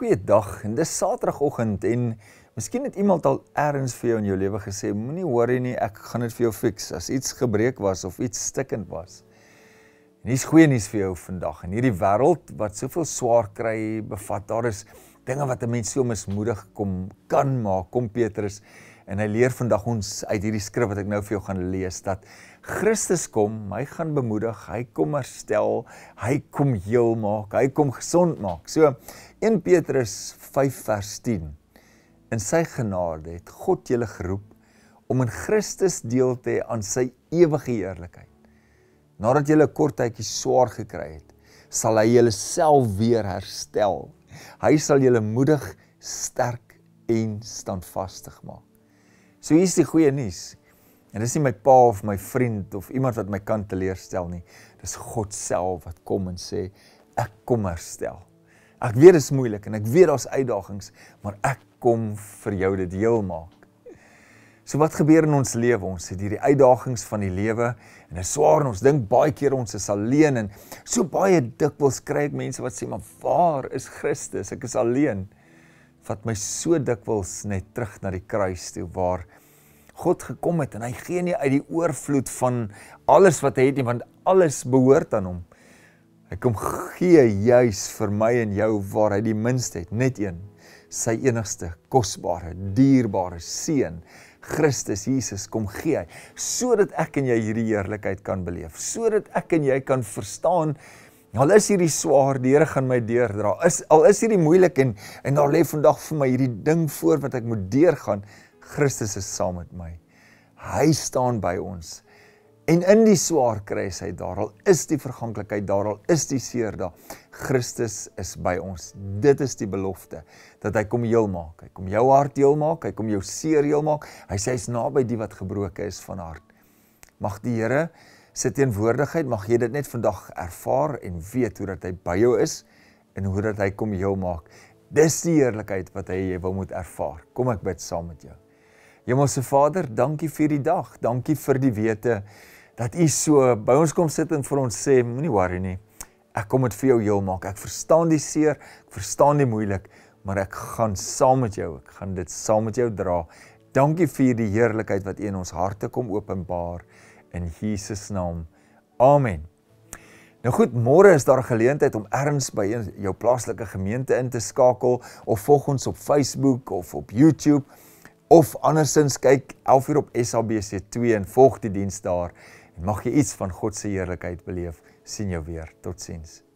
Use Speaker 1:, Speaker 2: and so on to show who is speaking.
Speaker 1: Goeiedag. En dis Saterdagoggend en miskien het iemand al eers vir jou in jou lewe gesê, moenie worry nie, ek gaan dit vir jou fix as iets gebreek was of iets stikkend was. En hier's goeie nuus vir jou vandag. In hierdie wêreld wat soveel swaar kry, bevat daar is dinge wat 'n mens so mismoedig kom kan maak, kom Petrus. En hy leer vandag ons uit hierdie skrif wat ek nou vir jou gaan lees dat Christus kom, hy gaan bemoedig, hy kom herstel, hy kom heel maak, hy kom gesond maak. So 1 Petrus 5 vers 10. In sy genade het God julle geroep om in Christus deel te hê aan sy ewige heerlikheid. Nadat julle kort tydjie swaar gekry het, sal hy julle self weer herstel. Hy sal julle moedig, sterk en standvastig maak. So hier is die goeie nuus. En dis nie my pa of my vriend of iemand wat my kan teleerstel nie. Dis God self wat kom en sê ek kom herstel. Ek weet dit is moeilik en ek weet daar's uitdagings, maar ek kom vir jou dit heel maak. So wat gebeur in ons lewe? Ons het hierdie uitdagings van die lewe en dit is swaar en ons dink baie keer ons is alleen en so baie dikwels kry ek mense wat sê maar waar is Christus? Ek is alleen wat my so dikwels net terug na die kruis toe waar God gekom het en hy gee nie uit die oorvloed van alles wat hy het nie want alles behoort aan hom. Hy kom gee juis vir my en jou waar hy die minste het, net een, sy enigste kosbare, dierbare seun, Christus Jesus kom gee hy sodat ek en jy hierdie heerlikheid kan beleef, sodat ek en jy kan verstaan Al is hierdie swaar, die Here gaan my deurdra. Is al is hierdie moeilik en en daar lê vandag vir my hierdie ding voor wat ek moet deurgaan. Christus is saam met my. Hy staan by ons. En in die swaar kry hy daar al is die verganklikheid daar al is die seer daar. Christus is by ons. Dit is die belofte dat hy kom heel maak. Hy kom jou hart heel maak, hy kom jou seer heel maak. Hy sê hy's naby die wat gebroken is van hart. Mag die Here se teenwoordigheid mag jy dit net vandag ervaar en weet hoe dat hy by jou is en hoe dat hy kom jou maak. Dis die heerlikheid wat hy jy wil moet ervaar. Kom ek bid saam met jou. Hemelse Vader, dankie vir die dag. Dankie vir die wete dat U so by ons kom sit en vir ons sê, moenie worry nie. Ek kom dit vir jou heel maak. Ek verstaan die seer, ek verstaan die moeilik, maar ek gaan saam met jou. Ek gaan dit saam met jou dra. Dankie vir die heerlikheid wat U in ons harte kom openbaar in Jesus naam. Amen. Nou goed, môre is daar 'n geleentheid om erns by jou plaaslike gemeente in te skakel of volg ons op Facebook of op YouTube of andersins kyk 11uur op SABC2 en volg die diens daar en mag jy iets van God se heerlikheid beleef. sien jou weer. Totsiens.